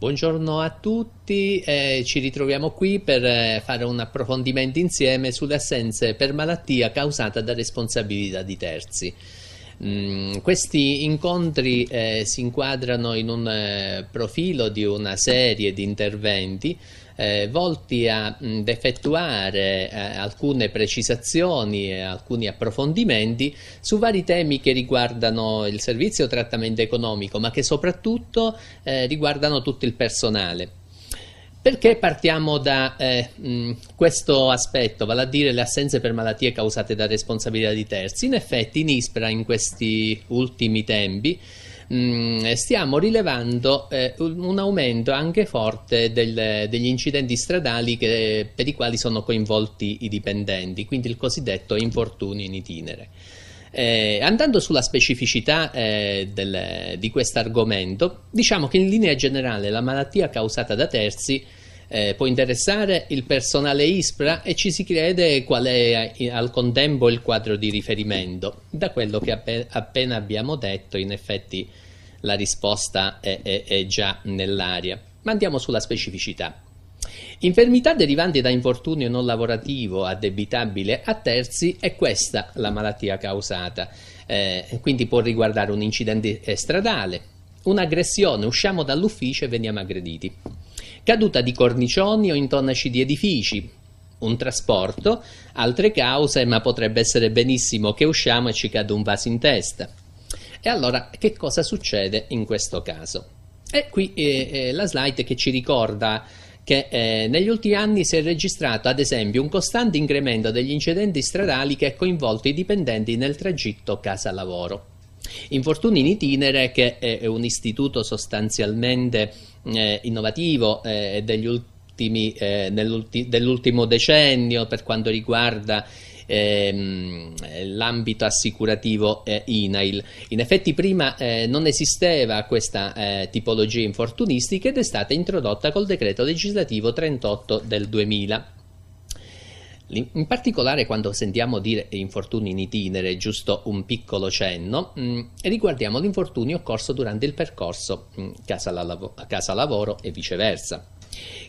Buongiorno a tutti, eh, ci ritroviamo qui per eh, fare un approfondimento insieme sulle assenze per malattia causata da responsabilità di terzi. Mm, questi incontri eh, si inquadrano in un eh, profilo di una serie di interventi eh, volti ad effettuare eh, alcune precisazioni e alcuni approfondimenti su vari temi che riguardano il servizio trattamento economico, ma che soprattutto eh, riguardano tutto il personale. Perché partiamo da eh, mh, questo aspetto, vale a dire le assenze per malattie causate da responsabilità di terzi? In effetti in Ispra in questi ultimi tempi Mm, stiamo rilevando eh, un aumento anche forte del, degli incidenti stradali che, per i quali sono coinvolti i dipendenti, quindi il cosiddetto infortunio in itinere. Eh, andando sulla specificità eh, del, di questo argomento, diciamo che in linea generale la malattia causata da terzi eh, può interessare il personale ISPRA e ci si chiede qual è eh, al contempo il quadro di riferimento. Da quello che appena abbiamo detto, in effetti la risposta è, è, è già nell'aria. Ma andiamo sulla specificità. Infermità derivante da infortunio non lavorativo addebitabile a terzi è questa la malattia causata, eh, quindi può riguardare un incidente eh, stradale, un'aggressione, usciamo dall'ufficio e veniamo aggrediti, caduta di cornicioni o intonaci di edifici, un trasporto, altre cause, ma potrebbe essere benissimo che usciamo e ci cade un vaso in testa e allora che cosa succede in questo caso? E qui eh, eh, la slide che ci ricorda che eh, negli ultimi anni si è registrato ad esempio un costante incremento degli incidenti stradali che ha coinvolto i dipendenti nel tragitto casa-lavoro. Infortuni in itinere, che eh, è un istituto sostanzialmente eh, innovativo eh, degli ultimi, eh, dell'ultimo decennio per quanto riguarda ehm, l'ambito assicurativo eh, INAIL. In effetti prima eh, non esisteva questa eh, tipologia infortunistica ed è stata introdotta col decreto legislativo 38 del 2000. In particolare quando sentiamo dire infortuni in itinere, giusto un piccolo cenno, mh, mm, riguardiamo l'infortunio occorso durante il percorso mh, mm, casa, la, casa lavoro e viceversa.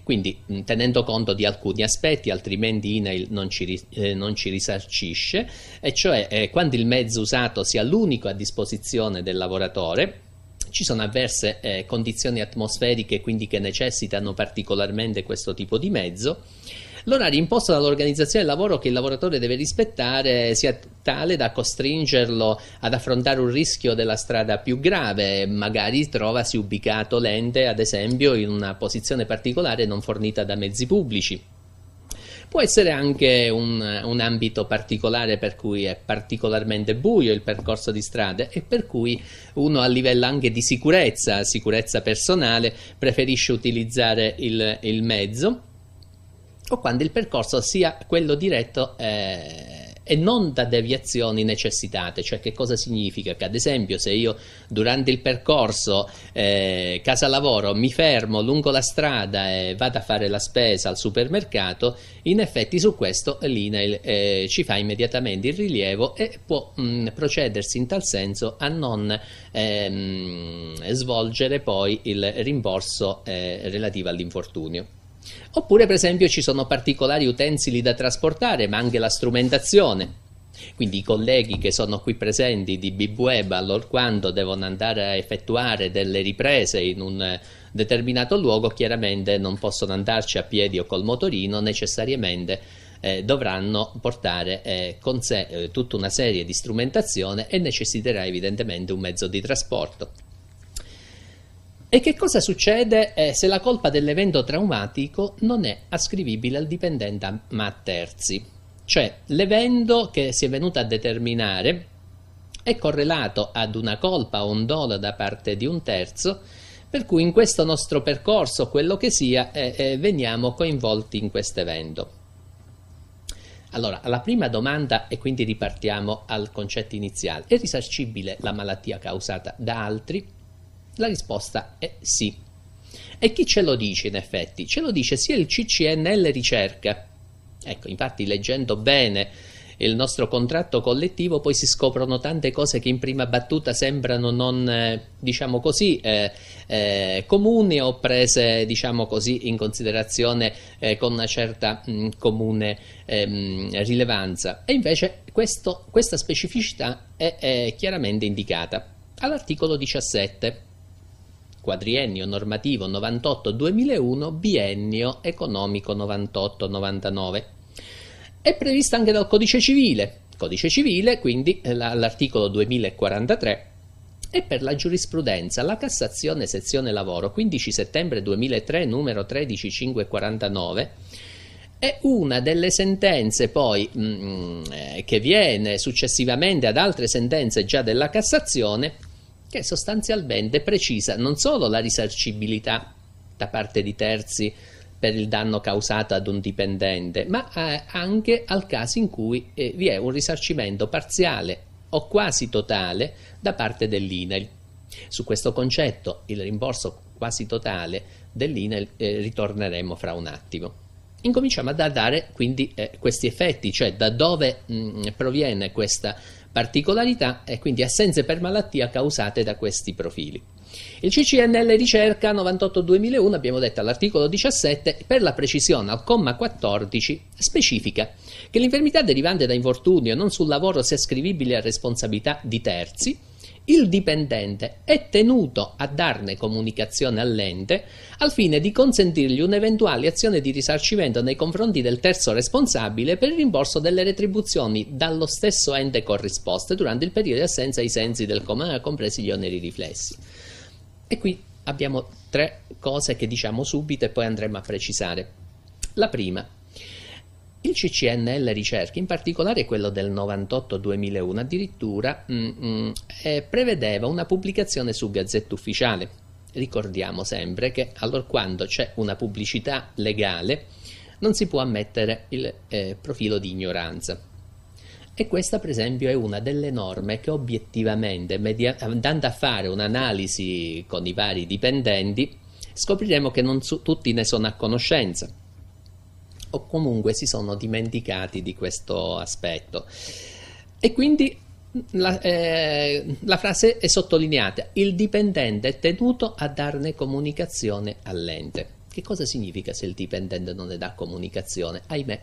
Quindi tenendo conto di alcuni aspetti, altrimenti INAIL non ci, eh, non ci risarcisce, e cioè eh, quando il mezzo usato sia l'unico a disposizione del lavoratore, ci sono avverse eh, condizioni atmosferiche quindi che necessitano particolarmente questo tipo di mezzo L'orario imposto dall'organizzazione del lavoro che il lavoratore deve rispettare sia tale da costringerlo ad affrontare un rischio della strada più grave, magari trovasi ubicato lente, ad esempio, in una posizione particolare non fornita da mezzi pubblici. Può essere anche un, un, ambito particolare per cui è particolarmente buio il percorso di strade e per cui uno a livello anche di sicurezza, sicurezza personale, preferisce utilizzare il, il mezzo o quando il percorso sia quello diretto eh, e non da deviazioni necessitate, cioè che cosa significa? Che ad esempio se io durante il percorso eh, casa lavoro mi fermo lungo la strada e vado a fare la spesa al supermercato, in effetti su questo l'INAIL eh, ci fa immediatamente il rilievo e può mh, mm, procedersi in tal senso a non ehm, svolgere poi il rimborso eh, relativo all'infortunio. Oppure per esempio ci sono particolari utensili da trasportare, ma anche la strumentazione. Quindi i colleghi che sono qui presenti di BibWeb allora quando devono andare a effettuare delle riprese in un eh, determinato luogo, chiaramente non possono andarci a piedi o col motorino, necessariamente eh, dovranno portare eh, con sé eh, tutta una serie di strumentazione e necessiterà evidentemente un mezzo di trasporto. E che cosa succede eh, se la colpa dell'evento traumatico non è ascrivibile al dipendente ma a terzi? Cioè l'evento che si è venuto a determinare è correlato ad una colpa o un dolo da parte di un terzo, per cui in questo nostro percorso, quello che sia, eh, eh, veniamo coinvolti in questo evento. Allora, alla prima domanda, e quindi ripartiamo al concetto iniziale, è risarcibile la malattia causata da altri? La risposta è sì. E chi ce lo dice in effetti? Ce lo dice sia il CCNL ricerca. Ecco, infatti leggendo bene il nostro contratto collettivo poi si scoprono tante cose che in prima battuta sembrano non, eh, diciamo così, eh, eh, comuni o prese, diciamo così, in considerazione eh, con una certa mh, mm, comune mh, ehm, rilevanza. E invece questo, questa specificità è, è eh, chiaramente indicata all'articolo 17 quadriennio normativo 98-2001, biennio economico 98-99. È prevista anche dal Codice Civile, Codice Civile quindi eh, l'articolo 2043 e per la giurisprudenza la Cassazione sezione lavoro 15 settembre 2003 numero 13549 è una delle sentenze poi mh, mm, eh, che viene successivamente ad altre sentenze già della Cassazione che sostanzialmente precisa non solo la risarcibilità da parte di terzi per il danno causato ad un dipendente, ma eh, anche al caso in cui eh, vi è un risarcimento parziale o quasi totale da parte dell'INEL. Su questo concetto, il rimborso quasi totale dell'INEL, eh, ritorneremo fra un attimo. Incominciamo a dare quindi eh, questi effetti, cioè da dove mh, mm, proviene questa particolarità e quindi assenze per malattia causate da questi profili. Il CCNL ricerca 98-2001, abbiamo detto all'articolo 17, per la precisione al comma 14, specifica che l'infermità derivante da infortunio non sul lavoro sia ascrivibile a responsabilità di terzi, il dipendente è tenuto a darne comunicazione all'ente al fine di consentirgli un'eventuale azione di risarcimento nei confronti del terzo responsabile per il rimborso delle retribuzioni dallo stesso ente corrisposte durante il periodo di assenza ai sensi del comune, compresi gli oneri riflessi. E qui abbiamo tre cose che diciamo subito e poi andremo a precisare. La prima, il CCNL ricerca, in particolare quello del 98-2001, addirittura mh, mm, mh, mm, eh, prevedeva una pubblicazione su Gazzetta Ufficiale. Ricordiamo sempre che allora quando c'è una pubblicità legale non si può ammettere il eh, profilo di ignoranza. E questa per esempio è una delle norme che obiettivamente, media- andando a fare un'analisi con i vari dipendenti, scopriremo che non su- tutti ne sono a conoscenza o comunque si sono dimenticati di questo aspetto. E quindi la, eh, la, frase è sottolineata, il dipendente è tenuto a darne comunicazione all'ente. Che cosa significa se il dipendente non ne dà comunicazione? Ahimè,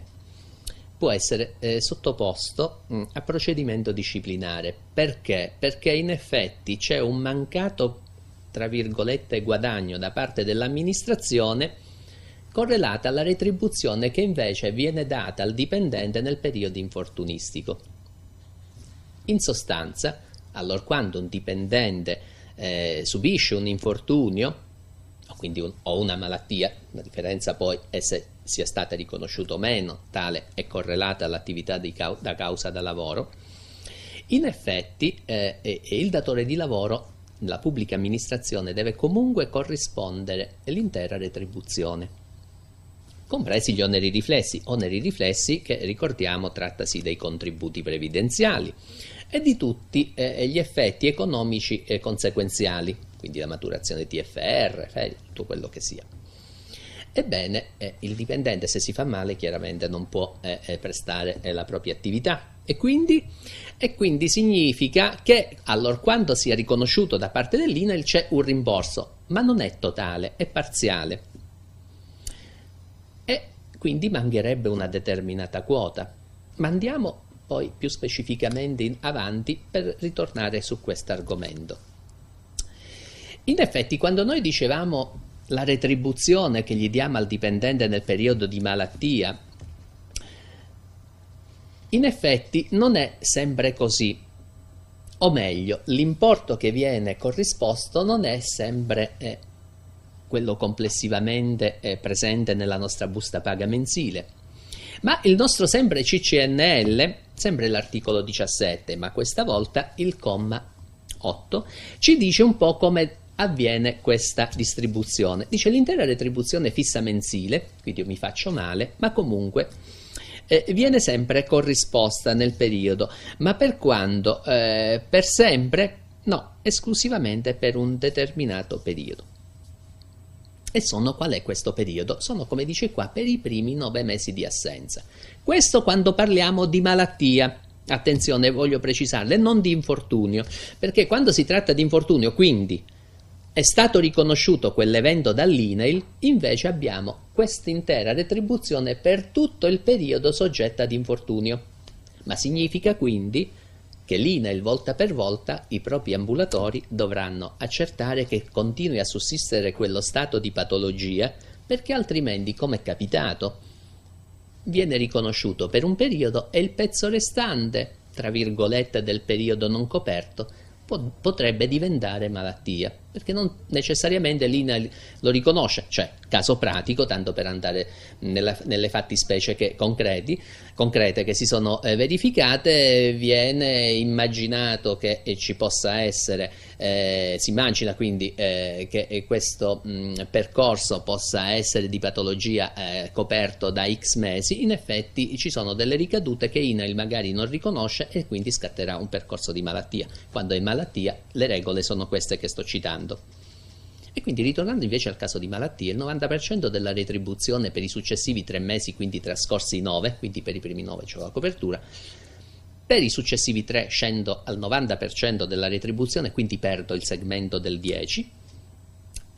può essere eh, sottoposto mh, mm, a procedimento disciplinare. Perché? Perché in effetti c'è un mancato, tra virgolette, guadagno da parte dell'amministrazione correlata alla retribuzione che invece viene data al dipendente nel periodo infortunistico. In sostanza, allorquando un dipendente eh, subisce un infortunio, quindi un, o una malattia, la differenza poi è se sia stata riconosciuta o meno, tale è correlata all'attività cau da causa da lavoro, in effetti eh, eh, il datore di lavoro la pubblica amministrazione deve comunque corrispondere l'intera retribuzione compresi gli oneri riflessi, oneri riflessi che ricordiamo trattasi dei contributi previdenziali e di tutti eh, gli effetti economici e eh, conseguenziali, quindi la maturazione TFR, FED, eh, tutto quello che sia. Ebbene, eh, il dipendente se si fa male chiaramente non può eh, eh prestare la propria attività e quindi, e quindi significa che quando sia riconosciuto da parte dell'INAIL c'è un rimborso, ma non è totale, è parziale quindi mancherebbe una determinata quota. Ma andiamo poi più specificamente in avanti per ritornare su questo argomento. In effetti, quando noi dicevamo la retribuzione che gli diamo al dipendente nel periodo di malattia, in effetti non è sempre così. O meglio, l'importo che viene corrisposto non è sempre eh, quello complessivamente è eh, presente nella nostra busta paga mensile. Ma il nostro sempre CCNL, sempre l'articolo 17, ma questa volta il comma 8, ci dice un po' come avviene questa distribuzione. Dice l'intera retribuzione fissa mensile, quindi io mi faccio male, ma comunque eh, viene sempre corrisposta nel periodo, ma per quando? Eh, per sempre? No, esclusivamente per un determinato periodo. E sono qual è questo periodo? Sono, come dice qua, per i primi nove mesi di assenza. Questo quando parliamo di malattia. Attenzione, voglio precisarle, non di infortunio, perché quando si tratta di infortunio, quindi è stato riconosciuto quell'evento dall'INAIL, invece abbiamo quest'intera retribuzione per tutto il periodo soggetta ad infortunio. Ma significa quindi che l'INAIL volta per volta i propri ambulatori dovranno accertare che continui a sussistere quello stato di patologia perché altrimenti, come è capitato, viene riconosciuto per un periodo e il pezzo restante, tra virgolette, del periodo non coperto potrebbe diventare malattia perché non necessariamente l'INA lo riconosce, cioè caso pratico, tanto per andare nella, nelle fattispecie che, concreti, concrete che si sono eh, verificate, viene immaginato che ci possa essere, eh, si immagina quindi eh, che eh, questo mh, percorso possa essere di patologia eh, coperto da X mesi, in effetti ci sono delle ricadute che INAIL magari non riconosce e quindi scatterà un percorso di malattia. Quando è malattia le regole sono queste che sto citando lavorando. E quindi ritornando invece al caso di malattie, il 90% della retribuzione per i successivi tre mesi, quindi trascorsi 9, quindi per i primi 9 c'è la copertura, per i successivi 3 scendo al 90% della retribuzione, quindi perdo il segmento del 10,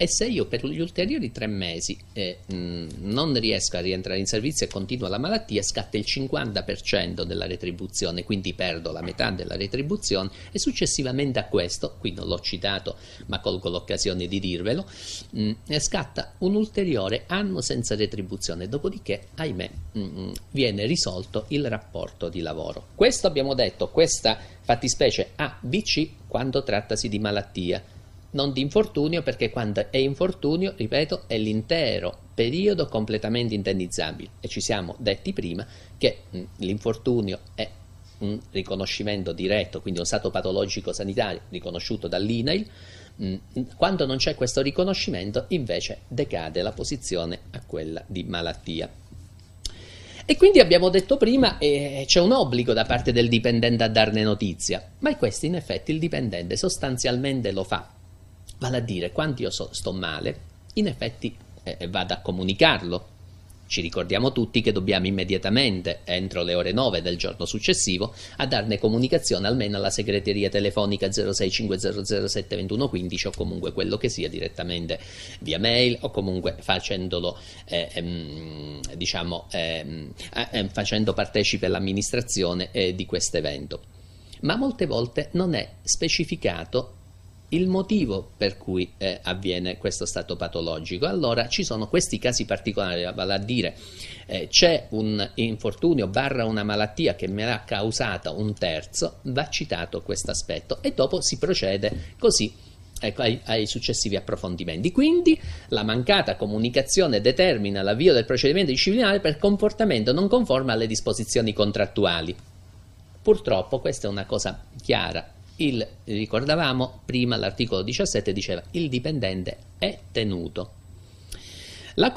e se io per gli ulteriori tre mesi eh, non riesco a rientrare in servizio e continua la malattia, scatta il 50% della retribuzione, quindi perdo la metà della retribuzione e successivamente a questo, qui non l'ho citato ma colgo l'occasione di dirvelo, mh, eh, scatta un ulteriore anno senza retribuzione, dopodiché, ahimè, mh, viene risolto il rapporto di lavoro. Questo abbiamo detto, questa fattispecie ABC quando trattasi di malattia non di infortunio perché quando è infortunio, ripeto, è l'intero periodo completamente indennizzabile e ci siamo detti prima che mh, l'infortunio è un riconoscimento diretto, quindi un stato patologico sanitario riconosciuto dall'INAIL, quando non c'è questo riconoscimento invece decade la posizione a quella di malattia. E quindi abbiamo detto prima eh, c'è un obbligo da parte del dipendente a darne notizia, ma questo in effetti il dipendente sostanzialmente lo fa, Vale a dire, quando io so, sto male, in effetti eh, eh, vado a comunicarlo. Ci ricordiamo tutti che dobbiamo immediatamente, entro le ore 9 del giorno successivo, a darne comunicazione almeno alla segreteria telefonica 0650072115 o comunque quello che sia direttamente via mail o comunque facendolo, eh, ehm, diciamo, eh, facendo partecipe l'amministrazione eh, di questo evento. Ma molte volte non è specificato il motivo per cui eh, avviene questo stato patologico. Allora ci sono questi casi particolari, vale a dire eh, c'è un infortunio barra una malattia che me l'ha causata un terzo, va citato questo aspetto e dopo si procede così ecco, ai, ai, successivi approfondimenti. Quindi la mancata comunicazione determina l'avvio del procedimento disciplinare per comportamento non conforme alle disposizioni contrattuali. Purtroppo questa è una cosa chiara il, ricordavamo prima l'articolo 17 diceva il dipendente è tenuto. La,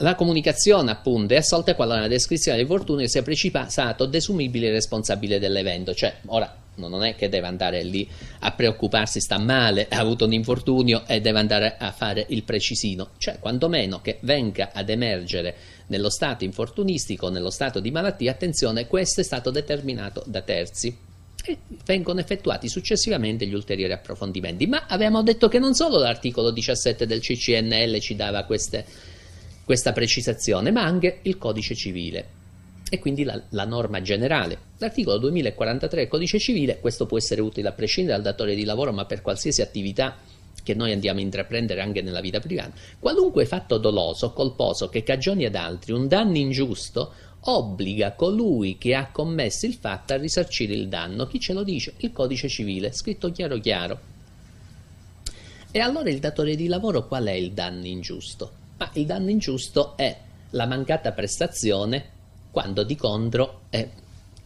la comunicazione appunto è assolta qualora la descrizione del fortunio sia precisato desumibile responsabile dell'evento, cioè ora non è che deve andare lì a preoccuparsi, sta male, ha avuto un infortunio e deve andare a fare il precisino, cioè quantomeno che venga ad emergere nello stato infortunistico, nello stato di malattia, attenzione, questo è stato determinato da terzi e vengono effettuati successivamente gli ulteriori approfondimenti. Ma abbiamo detto che non solo l'articolo 17 del CCNL ci dava queste, questa precisazione, ma anche il codice civile e quindi la, la, norma generale. L'articolo 2043 del Codice Civile, questo può essere utile a prescindere dal datore di lavoro, ma per qualsiasi attività che noi andiamo a intraprendere anche nella vita privata. Qualunque fatto doloso, colposo, che cagioni ad altri un danno ingiusto obbliga colui che ha commesso il fatto a risarcire il danno. Chi ce lo dice? Il codice civile, scritto chiaro chiaro. E allora il datore di lavoro qual è il danno ingiusto? Ma il danno ingiusto è la mancata prestazione quando di contro è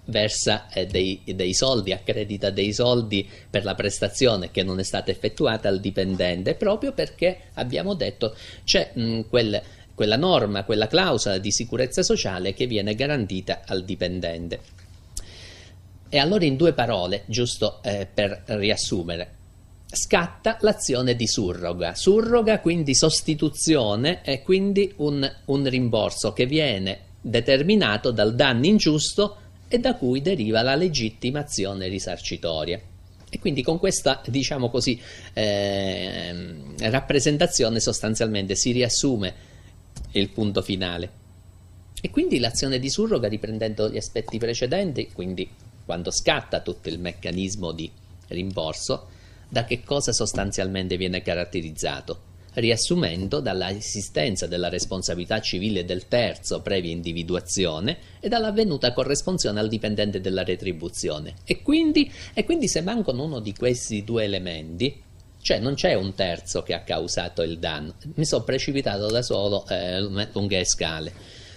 versa eh, dei, dei, soldi, accredita dei soldi per la prestazione che non è stata effettuata al dipendente, proprio perché abbiamo detto c'è mh, quel quella norma, quella clausola di sicurezza sociale che viene garantita al dipendente. E allora in due parole, giusto eh, per riassumere, scatta l'azione di surroga. Surroga quindi sostituzione e quindi un, un rimborso che viene determinato dal danno ingiusto e da cui deriva la legittima azione risarcitoria. E quindi con questa, diciamo così, eh, rappresentazione sostanzialmente si riassume il punto finale. E quindi l'azione di surroga, riprendendo gli aspetti precedenti, quindi quando scatta tutto il meccanismo di rimborso, da che cosa sostanzialmente viene caratterizzato? riassumendo dall'esistenza della responsabilità civile del terzo previa individuazione e dall'avvenuta corresponsione al dipendente della retribuzione. E quindi, e quindi se mancano uno di questi due elementi, cioè non c'è un terzo che ha causato il danno, mi sono precipitato da solo eh, lunghe scale.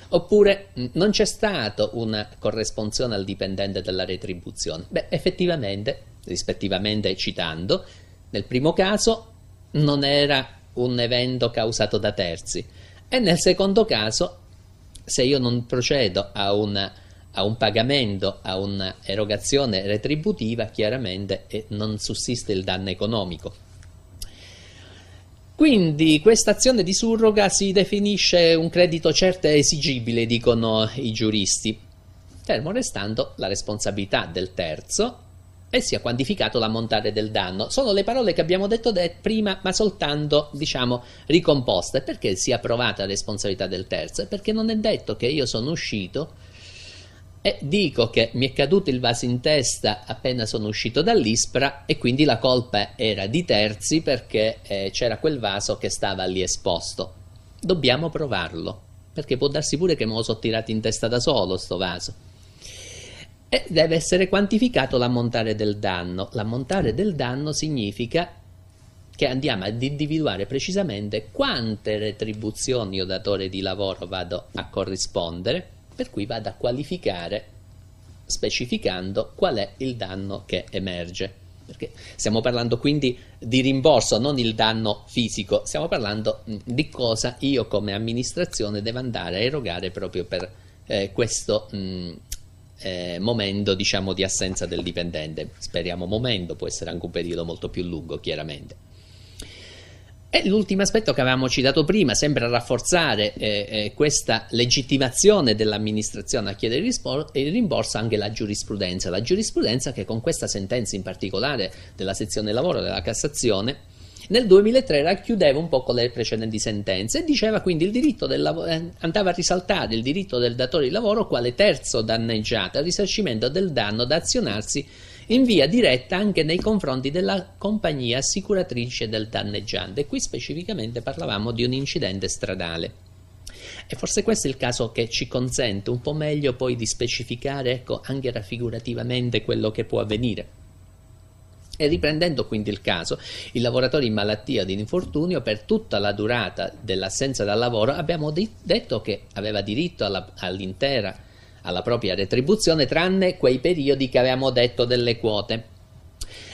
Oppure non c'è stata una corrispondenza al dipendente della retribuzione. Beh, effettivamente, rispettivamente citando, nel primo caso non era un evento causato da terzi e nel secondo caso se io non procedo a, una, a un pagamento, a un'erogazione retributiva, chiaramente eh, non sussiste il danno economico. Quindi questa azione di surroga si definisce un credito certo e esigibile, dicono i giuristi, fermo restando la responsabilità del terzo e sia quantificato l'ammontare del danno. Sono le parole che abbiamo detto prima, ma soltanto, diciamo, ricomposte. Perché sia provata la responsabilità del terzo? Perché non è detto che io sono uscito e dico che mi è caduto il vaso in testa appena sono uscito dall'ISPRA e quindi la colpa era di terzi perché eh, c'era quel vaso che stava lì esposto. Dobbiamo provarlo, perché può darsi pure che me lo sono tirato in testa da solo sto vaso. E deve essere quantificato l'ammontare del danno. L'ammontare del danno significa che andiamo ad individuare precisamente quante retribuzioni o datore di lavoro vado a corrispondere per cui vado a qualificare specificando qual è il danno che emerge. Perché stiamo parlando quindi di rimborso, non il danno fisico, stiamo parlando mm, di cosa io come amministrazione devo andare a erogare proprio per eh, questo mh, mm, eh, momento diciamo, di assenza del dipendente. Speriamo momento, può essere anche un periodo molto più lungo chiaramente. E l'ultimo aspetto che avevamo citato prima, sempre a rafforzare eh, eh, questa legittimazione dell'amministrazione a chiedere il rimborso anche la giurisprudenza, la giurisprudenza che con questa sentenza in particolare della sezione lavoro della Cassazione nel 2003 racchiudeva un po' con le precedenti sentenze e diceva quindi il diritto del lavoro eh, andava a risaltare il diritto del datore di lavoro quale terzo danneggiato al risarcimento del danno da azionarsi in via diretta anche nei confronti della compagnia assicuratrice del danneggiante. Qui specificamente parlavamo di un incidente stradale. E forse questo è il caso che ci consente un po' meglio poi di specificare, ecco, anche raffigurativamente quello che può avvenire. E riprendendo quindi il caso, il lavoratore in malattia di infortunio per tutta la durata dell'assenza dal lavoro abbiamo detto che aveva diritto alla, all'intera alla propria retribuzione tranne quei periodi che avevamo detto delle quote.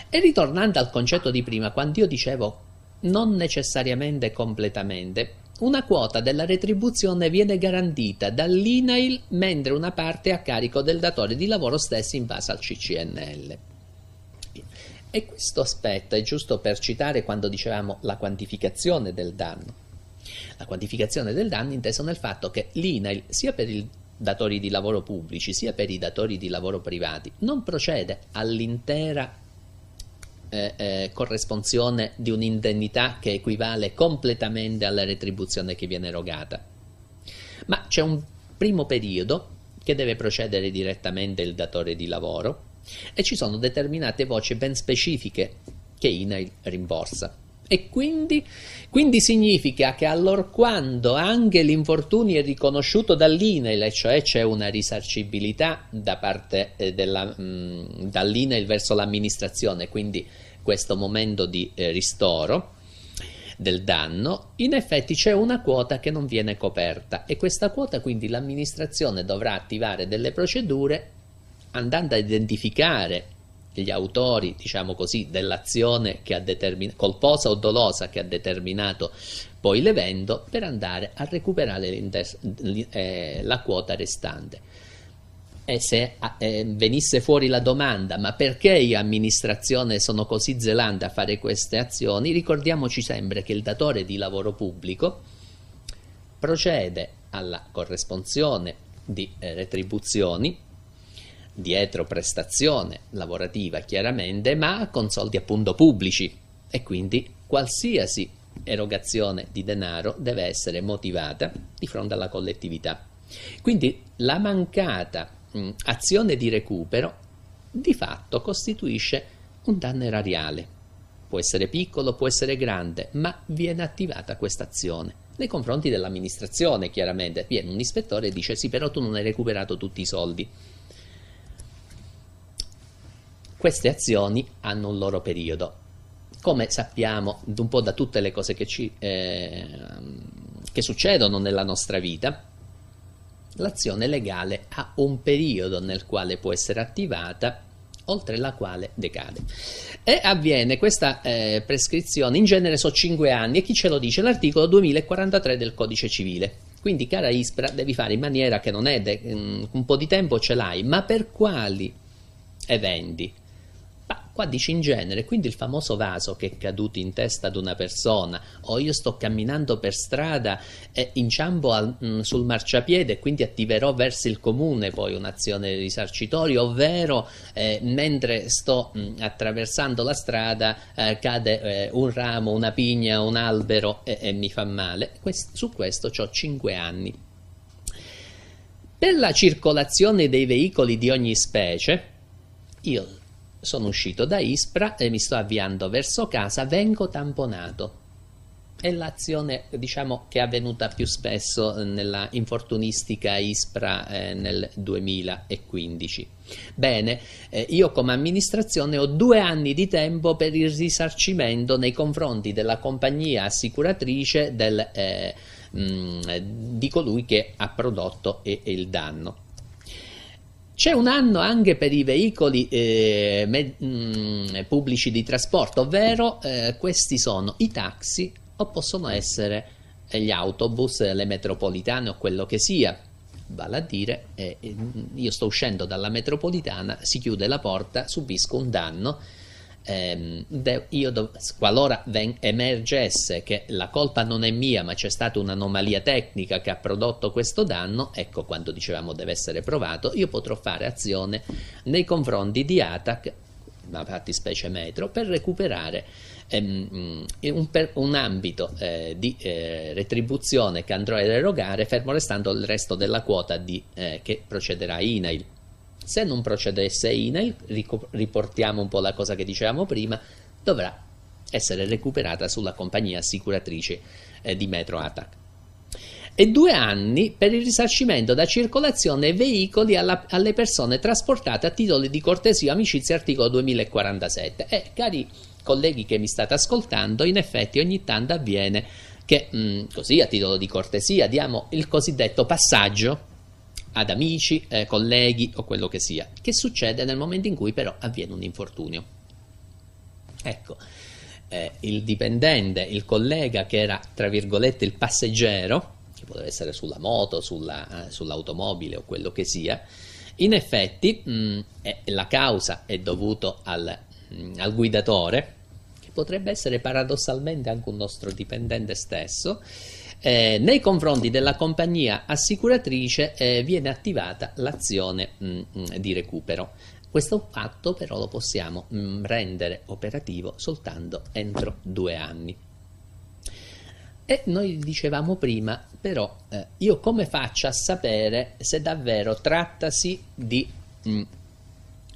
E ritornando al concetto di prima, quando io dicevo non necessariamente completamente, una quota della retribuzione viene garantita dall'INAIL mentre una parte è a carico del datore di lavoro stesso in base al CCNL. E questo aspetto è giusto per citare quando dicevamo la quantificazione del danno. La quantificazione del danno intesa nel fatto che l'INAIL sia per il datori di lavoro pubblici sia per i datori di lavoro privati non procede all'intera eh, eh, corresponsione di un'indennità che equivale completamente alla retribuzione che viene erogata. Ma c'è un primo periodo che deve procedere direttamente il datore di lavoro e ci sono determinate voci ben specifiche che INAIL rimborsa. E quindi, quindi significa che allora quando anche l'infortunio è riconosciuto dall'INAIL, cioè c'è una risarcibilità da parte eh, della, mm, dall'INAIL verso l'amministrazione, quindi questo momento di eh, ristoro del danno, in effetti c'è una quota che non viene coperta e questa quota quindi l'amministrazione dovrà attivare delle procedure andando a identificare gli autori, diciamo così, dell'azione determin- colposa o dolosa che ha determinato poi l'evento per andare a recuperare eh, la quota restante. E se eh, venisse fuori la domanda, ma perché io amministrazione sono così zelante a fare queste azioni, ricordiamoci sempre che il datore di lavoro pubblico procede alla corresponsione di eh, retribuzioni dietro prestazione lavorativa chiaramente, ma con soldi appunto pubblici e quindi qualsiasi erogazione di denaro deve essere motivata di fronte alla collettività. Quindi la mancata mh, azione di recupero di fatto costituisce un danno erariale. Può essere piccolo, può essere grande, ma viene attivata questa azione nei confronti dell'amministrazione, chiaramente. Viene un ispettore e dice sì, però tu non hai recuperato tutti i soldi. Queste azioni hanno un loro periodo. Come sappiamo un po' da tutte le cose che, ci, eh, che succedono nella nostra vita, l'azione legale ha un periodo nel quale può essere attivata oltre la quale decade. E avviene questa eh, prescrizione, in genere so 5 anni, e chi ce lo dice? L'articolo 2043 del Codice Civile. Quindi, cara Ispra, devi fare in maniera che non è, de- mm, un po' di tempo ce l'hai, ma per quali eventi? Qua dice in genere, quindi il famoso vaso che è caduto in testa ad una persona, o io sto camminando per strada e eh, inciampo al, mh, mm, sul marciapiede e quindi attiverò verso il comune poi un'azione risarcitoria, ovvero eh, mentre sto mh, mm, attraversando la strada eh, cade eh, un ramo, una pigna, un albero e, e mi fa male. Quest- su questo ho 5 anni. Per la circolazione dei veicoli di ogni specie, io sono uscito da Ispra e mi sto avviando verso casa, vengo tamponato. È l'azione, diciamo, che è avvenuta più spesso eh, nella infortunistica ISPRA eh, nel 2015. Bene, eh, io come amministrazione ho due anni di tempo per il risarcimento nei confronti della compagnia assicuratrice del, eh, mh, mm, di colui che ha prodotto il danno. C'è un anno anche per i veicoli eh, me- mh, mm, pubblici di trasporto, ovvero eh, questi sono i taxi o possono essere gli autobus, le metropolitane o quello che sia. Vale a dire, eh, eh io sto uscendo dalla metropolitana, si chiude la porta, subisco un danno ehm, de- io do- qualora ven- emergesse che la colpa non è mia ma c'è stata un'anomalia tecnica che ha prodotto questo danno, ecco quando dicevamo deve essere provato, io potrò fare azione nei confronti di ATAC, fatti specie metro, per recuperare ehm, mm, un, per, un, ambito eh, di eh, retribuzione che andrò ad erogare fermo restando il resto della quota di, eh, che procederà INAIL. Se non procedesse INAIL, riportiamo un po' la cosa che dicevamo prima, dovrà essere recuperata sulla compagnia assicuratrice eh, di Metro Atac. E due anni per il risarcimento da circolazione veicoli alla, alle persone trasportate a titolo di cortesia amicizia articolo 2047. E eh, cari colleghi che mi state ascoltando, in effetti ogni tanto avviene che mh, mm, così a titolo di cortesia diamo il cosiddetto passaggio ad amici, eh, colleghi o quello che sia, che succede nel momento in cui però avviene un infortunio. Ecco, eh, il dipendente, il collega che era tra virgolette il passeggero, che poteva essere sulla moto, sulla, eh, sull'automobile o quello che sia, in effetti mh, mm, la causa è dovuta al, mm, al guidatore, che potrebbe essere paradossalmente anche un nostro dipendente stesso, eh, nei confronti della compagnia assicuratrice eh, viene attivata l'azione mh, mm, mm, di recupero. Questo fatto però lo possiamo mh, mm, rendere operativo soltanto entro due anni. E noi dicevamo prima, però, eh, io come faccio a sapere se davvero trattasi di mh,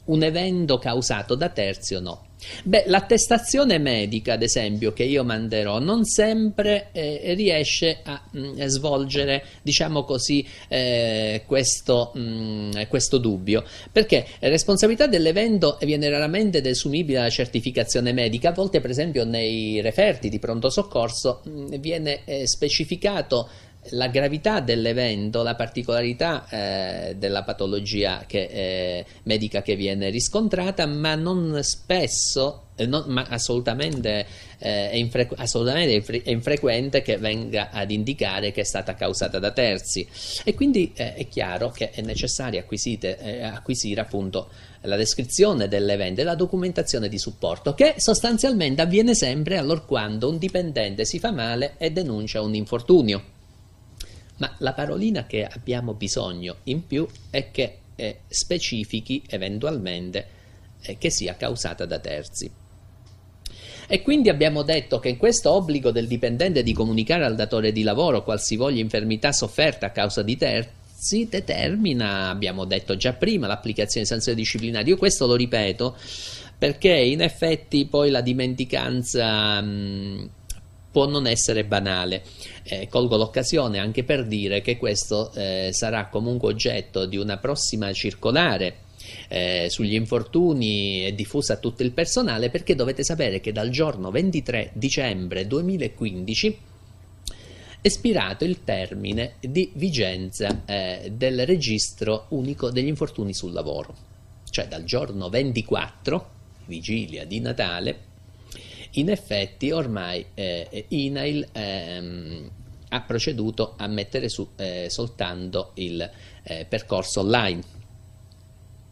un evento causato da terzi o no? Beh, l'attestazione medica, ad esempio, che io manderò, non sempre eh, riesce a mh, mm, svolgere, diciamo così, eh, questo, mh, mm, questo, dubbio, perché la responsabilità dell'evento viene raramente desumibile dalla certificazione medica, a volte per esempio nei referti di pronto soccorso mh, mm, viene eh, specificato la gravità dell'evento, la particolarità eh, della patologia che, eh, medica che viene riscontrata, ma non spesso, eh, non, ma assolutamente, eh, è, infrequ- assolutamente infre- è, infrequente che venga ad indicare che è stata causata da terzi. E quindi eh, è chiaro che è necessario eh, acquisire appunto la descrizione dell'evento e la documentazione di supporto, che sostanzialmente avviene sempre allorquando un dipendente si fa male e denuncia un infortunio ma la parolina che abbiamo bisogno in più è che eh, specifichi eventualmente eh, che sia causata da terzi. E quindi abbiamo detto che in questo obbligo del dipendente di comunicare al datore di lavoro qualsivoglia infermità sofferta a causa di terzi, determina, abbiamo detto già prima, l'applicazione di sanzioni disciplinari. Io questo lo ripeto perché in effetti poi la dimenticanza mh, può non essere banale. Eh, colgo l'occasione anche per dire che questo eh, sarà comunque oggetto di una prossima circolare eh, sugli infortuni e diffusa a tutto il personale perché dovete sapere che dal giorno 23 dicembre 2015 è spirato il termine di vigenza eh, del registro unico degli infortuni sul lavoro, cioè dal giorno 24, vigilia di Natale, in effetti ormai eh, Inail ehm, ha proceduto a mettere su eh, soltanto il eh, percorso online.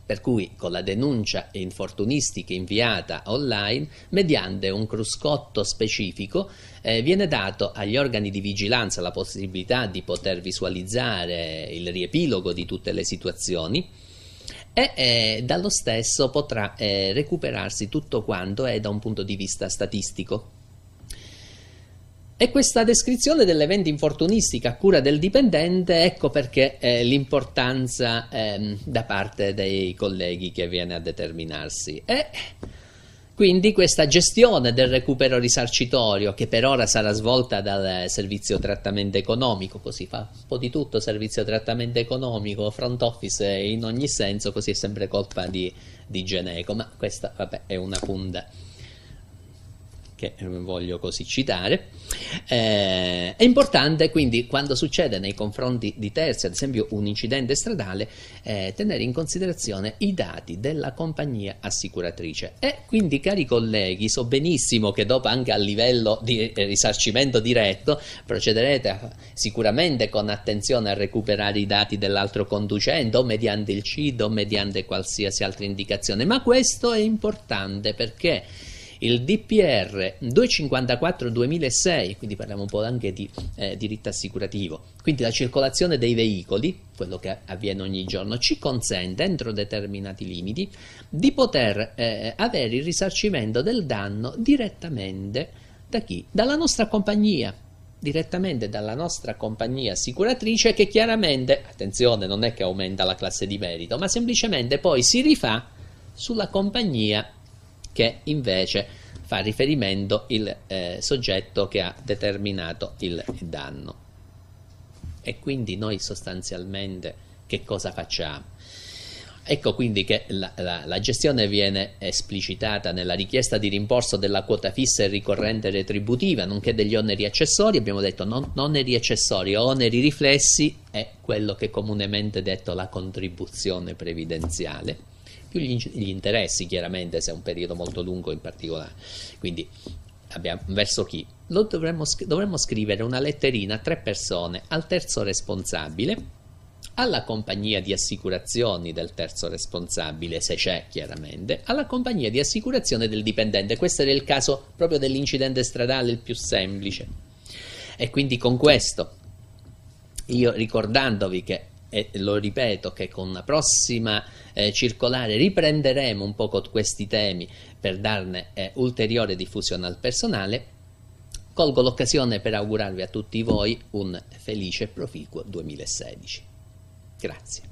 Per cui con la denuncia infortunistica inviata online, mediante un cruscotto specifico, eh, viene dato agli organi di vigilanza la possibilità di poter visualizzare il riepilogo di tutte le situazioni e eh, dallo stesso potrà eh, recuperarsi tutto quanto è eh, da un punto di vista statistico. E questa descrizione dell'evento infortunistico a cura del dipendente, ecco perché eh, l'importanza ehm, da parte dei colleghi che viene a determinarsi. E quindi questa gestione del recupero risarcitorio, che per ora sarà svolta dal servizio trattamento economico, così fa un po' di tutto servizio trattamento economico, front office in ogni senso, così è sempre colpa di, di Geneco, ma questa vabbè, è una punta che eh, voglio così citare. Eh, è importante quindi quando succede nei confronti di terzi, ad esempio un incidente stradale, eh, tenere in considerazione i dati della compagnia assicuratrice. E quindi cari colleghi, so benissimo che dopo anche a livello di eh, risarcimento diretto procederete a, sicuramente con attenzione a recuperare i dati dell'altro conducente o mediante il CID o mediante qualsiasi altra indicazione, ma questo è importante perché il DPR 254-2006, quindi parliamo un po' anche di eh, diritto assicurativo, quindi la circolazione dei veicoli, quello che avviene ogni giorno, ci consente, entro determinati limiti, di poter eh, avere il risarcimento del danno direttamente da chi? Dalla nostra compagnia, direttamente dalla nostra compagnia assicuratrice che chiaramente, attenzione, non è che aumenta la classe di merito, ma semplicemente poi si rifà sulla compagnia che invece fa riferimento il eh, soggetto che ha determinato il danno. E quindi noi sostanzialmente che cosa facciamo? Ecco quindi che la, la, la, gestione viene esplicitata nella richiesta di rimborso della quota fissa e ricorrente retributiva, nonché degli oneri accessori. Abbiamo detto non, oneri accessori, oneri riflessi è quello che è comunemente detto la contribuzione previdenziale più gli, interessi chiaramente se è un periodo molto lungo in particolare. Quindi abbiamo, verso chi? Dovremmo, dovremmo scrivere una letterina a tre persone, al terzo responsabile, alla compagnia di assicurazioni del terzo responsabile, se c'è chiaramente, alla compagnia di assicurazione del dipendente. Questo era il caso proprio dell'incidente stradale il più semplice. E quindi con questo, io ricordandovi che e lo ripeto che con la prossima eh, circolare riprenderemo un po' questi temi per darne eh, ulteriore diffusione al personale, colgo l'occasione per augurarvi a tutti voi un felice e proficuo 2016. Grazie.